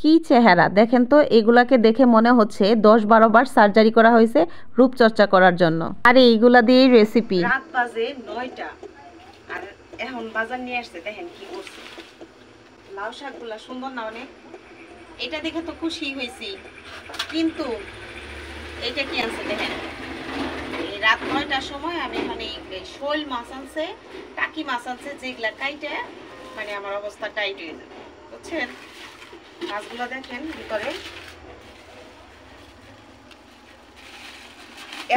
কি চেহারা দেখেন তো এগুলাকে দেখে মনে হচ্ছে দশ বারো বার সার্জারি করা হয়েছে রূপচর্চা করার জন্য আর এইগুলা দিয়ে রেসিপি নয়টা এখন বাজার নিয়ে আসছে দেখেন কি করছে লাউ শাকগুলা সুন্দর না অনেক এটা দেখে তো খুশি হয়েছি কিন্তু এটা কি আছে দেখেন রাত নয়টার সময় আমি যেগুলা কাইটে মানে আমার অবস্থা টাইট হয়ে যাবে বুঝছেন মাছগুলো দেখেন ভিতরে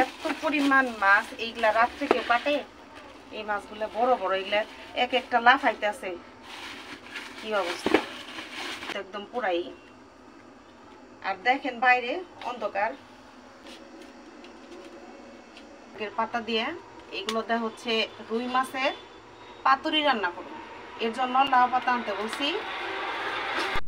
এত পরিমাণ মাছ এইগুলা রাত থেকে পাটে এই মাছগুলো বড় বড় এগুলা এক একটা লাফাইতে আছে কি অবস্থা একদম পুরাই আর দেখেন বাইরে অন্ধকার পাতা দিয়ে এগুলোতে হচ্ছে রুই মাছের পাতুরি রান্না করুন এর জন্য লাউ পাতা আনতে বলছি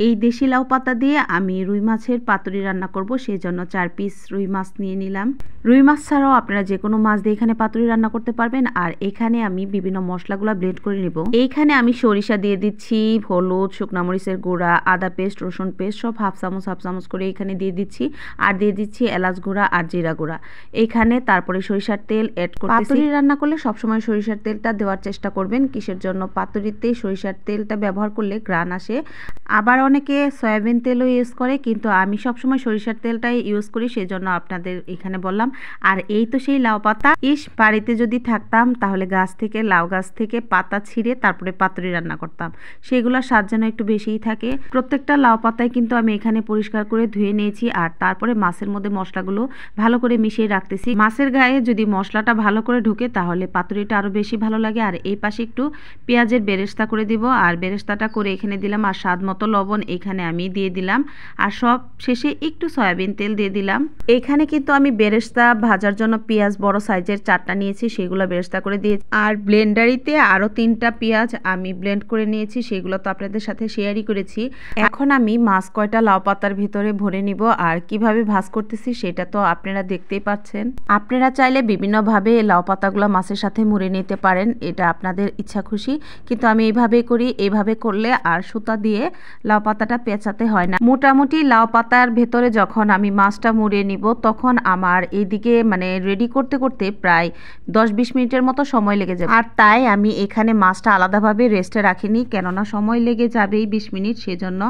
এই দেশি লাউ পাতা দিয়ে আমি রুই মাছের পাতুরি রান্না করব সেই জন্য চার পিস রুই মাছ নিয়ে নিলাম রুই মাছ ছাড়াও আপনারা যে কোনো মাছ দিয়ে এখানে পাতুরি রান্না করতে পারবেন আর এখানে আমি বিভিন্ন মশলাগুলো ব্লেন্ড করে নেব এইখানে আমি সরিষা দিয়ে দিচ্ছি হলুদ শুকনা মরিচের গুঁড়া আদা পেস্ট রসুন পেস্ট সব হাফ চামচ হাফ চামচ করে এখানে দিয়ে দিচ্ছি আর দিয়ে দিচ্ছি এলাচ গুঁড়া আর জিরা গুঁড়া এখানে তারপরে সরিষার তেল অ্যাড করে পাতুরি রান্না করলে সবসময় সরিষার তেলটা দেওয়ার চেষ্টা করবেন কিসের জন্য পাতুরিতে সরিষার তেলটা ব্যবহার করলে গ্রান আসে আবার অনেকে সয়াবিন তেলও ইউজ করে কিন্তু আমি সবসময় সরিষার তেলটাই ইউজ করি সেই জন্য আপনাদের এখানে বললাম আর এই তো সেই লাউ পাতা ইস বাড়িতে যদি থাকতাম তাহলে গাছ থেকে লাউ গাছ থেকে পাতা ছিঁড়ে তারপরে পাতুরি রান্না করতাম সেগুলো স্বাদ যেন একটু বেশিই থাকে প্রত্যেকটা লাউ পাতায় কিন্তু আমি এখানে পরিষ্কার করে ধুয়ে নিয়েছি আর তারপরে মাছের মধ্যে মশলাগুলো ভালো করে মিশিয়ে রাখতেছি মাছের গায়ে যদি মশলাটা ভালো করে ঢুকে তাহলে পাতুরিটা আরও বেশি ভালো লাগে আর এই পাশে একটু পেঁয়াজের বেরেস্তা করে দিব আর বেরেস্তাটা করে এখানে দিলাম আর স্বাদ মতো লবণ লবণ এখানে আমি দিয়ে দিলাম আর সব শেষে একটু সয়াবিন তেল দিয়ে দিলাম এখানে কিন্তু আমি বেরেস্তা ভাজার জন্য পেঁয়াজ বড় সাইজের চারটা নিয়েছি সেগুলো বেরেস্তা করে দিয়ে আর ব্লেন্ডারিতে আরও তিনটা পেঁয়াজ আমি ব্লেন্ড করে নিয়েছি সেগুলো তো আপনাদের সাথে শেয়ারই করেছি এখন আমি মাছ কয়টা লাউ পাতার ভিতরে ভরে নিব আর কিভাবে ভাজ করতেছি সেটা তো আপনারা দেখতেই পাচ্ছেন আপনারা চাইলে বিভিন্নভাবে লাউ পাতাগুলো মাছের সাথে মুড়ে নিতে পারেন এটা আপনাদের ইচ্ছা খুশি কিন্তু আমি এইভাবে করি এইভাবে করলে আর সুতা দিয়ে লাউ পাতাটা পেঁচাতে হয় না মোটামুটি লাউ পাতার ভেতরে যখন আমি মাছটা মুড়ে নিব তখন আমার এদিকে মানে রেডি করতে করতে প্রায় দশ বিশ মিনিটের মতো সময় লেগে যাবে আর তাই আমি এখানে মাছটা আলাদাভাবে রেস্টে রাখিনি কেননা সময় লেগে যাবেই বিশ মিনিট সেজন্য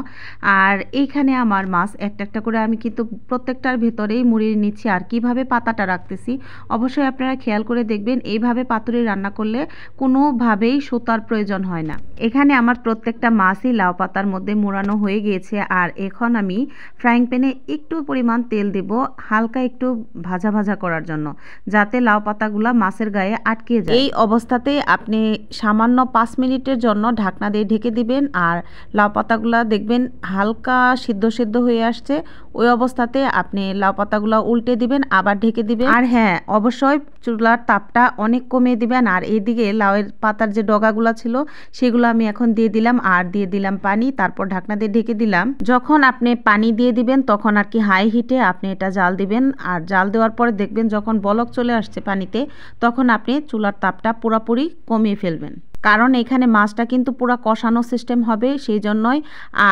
আর এইখানে আমার মাছ একটা একটা করে আমি কিন্তু প্রত্যেকটার ভেতরেই মুড়িয়ে নিচ্ছি আর কিভাবে পাতাটা রাখতেছি অবশ্যই আপনারা খেয়াল করে দেখবেন এইভাবে পাতুরি রান্না করলে কোনোভাবেই সুতার প্রয়োজন হয় না এখানে আমার প্রত্যেকটা মাছই লাউ পাতার মধ্যে মোড়ানো বানানো হয়ে গিয়েছে আর এখন আমি ফ্রাইং প্যানে একটু পরিমাণ তেল দেব হালকা একটু ভাজা ভাজা করার জন্য যাতে লাউ পাতাগুলো মাছের গায়ে আটকে যায় এই অবস্থাতে আপনি সামান্য পাঁচ মিনিটের জন্য ঢাকনা দিয়ে ঢেকে দিবেন আর লাউ পাতাগুলো দেখবেন হালকা সিদ্ধ সিদ্ধ হয়ে আসছে ওই অবস্থাতে আপনি লাউ পাতাগুলো উল্টে দিবেন আবার ঢেকে দিবেন আর হ্যাঁ অবশ্যই চুলার তাপটা অনেক কমিয়ে দিবেন আর এইদিকে লাউয়ের পাতার যে ডগাগুলো ছিল সেগুলো আমি এখন দিয়ে দিলাম আর দিয়ে দিলাম পানি তারপর ঢাকনা আপনাদের ঢেকে দিলাম যখন আপনি পানি দিয়ে দিবেন তখন আর কি হাই হিটে আপনি এটা জাল দিবেন আর জাল দেওয়ার পরে দেখবেন যখন বলক চলে আসছে পানিতে তখন আপনি চুলার তাপটা পুরোপুরি কমিয়ে ফেলবেন কারণ এখানে মাছটা কিন্তু পুরো কষানো সিস্টেম হবে সেই জন্যই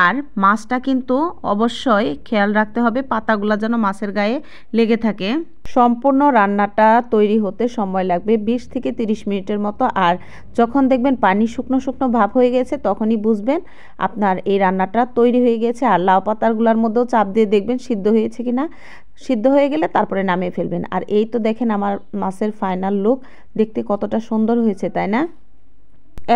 আর মাছটা কিন্তু অবশ্যই খেয়াল রাখতে হবে পাতাগুলো যেন মাছের গায়ে লেগে থাকে সম্পূর্ণ রান্নাটা তৈরি হতে সময় লাগবে 20 থেকে 30 মিনিটের মতো আর যখন দেখবেন পানি শুকনো শুকনো ভাব হয়ে গেছে তখনই বুঝবেন আপনার এই রান্নাটা তৈরি হয়ে গেছে আর লাউ পাতারগুলোর মধ্যেও চাপ দিয়ে দেখবেন সিদ্ধ হয়েছে কি না সিদ্ধ হয়ে গেলে তারপরে নামিয়ে ফেলবেন আর এই তো দেখেন আমার মাছের ফাইনাল লুক দেখতে কতটা সুন্দর হয়েছে তাই না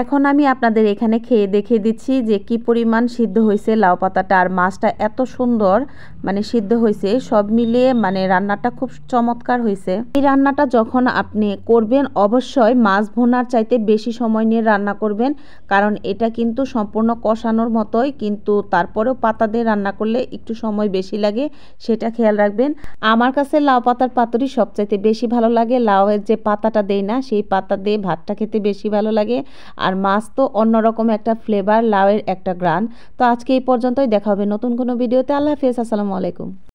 এখন আমি আপনাদের এখানে খেয়ে দেখিয়ে দিচ্ছি যে কি পরিমাণ সিদ্ধ হয়েছে লাউ পাতাটা আর মাছটা এত সুন্দর মানে সিদ্ধ হয়েছে সব মিলিয়ে মানে রান্নাটা খুব চমৎকার হয়েছে এই রান্নাটা যখন আপনি করবেন অবশ্যই মাছ ভোনার চাইতে বেশি সময় নিয়ে রান্না করবেন কারণ এটা কিন্তু সম্পূর্ণ কষানোর মতোই কিন্তু তারপরেও পাতা দিয়ে রান্না করলে একটু সময় বেশি লাগে সেটা খেয়াল রাখবেন আমার কাছে লাউ পাতার পাতরি সবচাইতে বেশি ভালো লাগে লাউয়ের যে পাতাটা দেয় না সেই পাতা দিয়ে ভাতটা খেতে বেশি ভালো লাগে আর মাছ তো অন্যরকম একটা ফ্লেভার লাউয়ের একটা গ্রান তো আজকে এই পর্যন্তই দেখা হবে নতুন কোনো ভিডিওতে আল্লাহ হাফিজ আসসালামু আলাইকুম